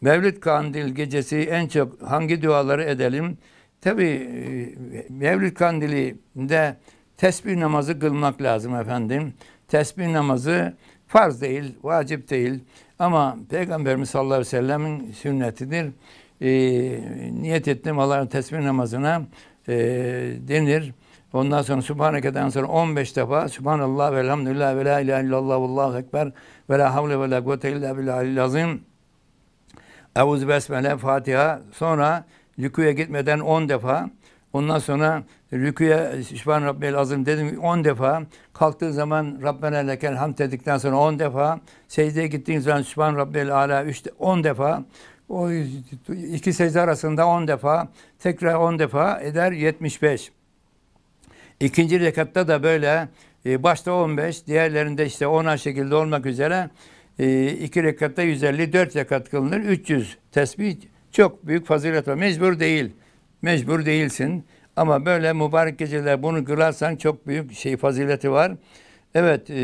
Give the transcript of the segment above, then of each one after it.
Mevlid Kandil gecesi en çok hangi duaları edelim? Tabi e, Mevlid Kandili'nde tesbih namazı kılmak lazım efendim. Tesbih namazı farz değil, vacip değil. Ama Peygamberimiz sallallahu aleyhi ve sellemin sünnetidir. E, niyet ettim Allah'ın tesbih namazına e, denir. Ondan sonra Sübhaneke'den sonra 15 defa Subhanallah ve elhamdülillah ve la ilahe illallah ve allahu ekber ve la havle ve la kuvvete illa billahil azim Evuzu Besmele, Fatiha. Sonra rüküye gitmeden 10 defa. Ondan sonra rüküye Sübhan Rabbiyel Azim dedim 10 defa. Kalktığı zaman Rabbena lekel hamd dedikten sonra 10 defa. Secdeye gittiğin zaman Sübhan Rabbiyel Ala 10 defa. O iki secde arasında 10 defa, tekrar 10 defa eder 75. İkinci rekatta da böyle e, başta 15, diğerlerinde işte 10'ar şekilde olmak üzere ee, iki rekatta 154 rekat kılınır. 300 tesbih çok büyük fazilet var. Mecbur değil. Mecbur değilsin. Ama böyle mübarek geceler bunu kılarsan çok büyük şey fazileti var. Evet, e,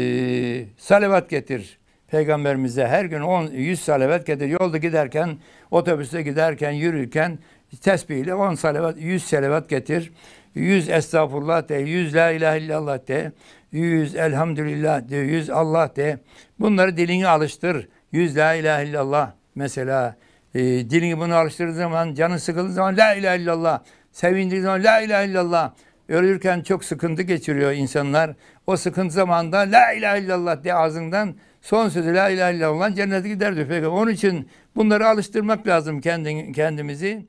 salavat getir peygamberimize. Her gün 10 100 salavat getir. Yolda giderken, otobüste giderken, yürürken tesbihle ile 10 salavat, 100 salavat getir. 100 estağfurullah de, 100 la ilahe illallah de yüz elhamdülillah de, yüz Allah de. Bunları dilini alıştır. Yüz la ilahe illallah mesela. E, dilini bunu alıştırdığı zaman, canın sıkıldığı zaman la ilahe illallah. Sevindiği zaman la ilahe illallah. Ölürken çok sıkıntı geçiriyor insanlar. O sıkıntı zamanında la ilahe illallah de ağzından son sözü la ilahe illallah cennete gider diyor. Onun için bunları alıştırmak lazım kendin, kendimizi.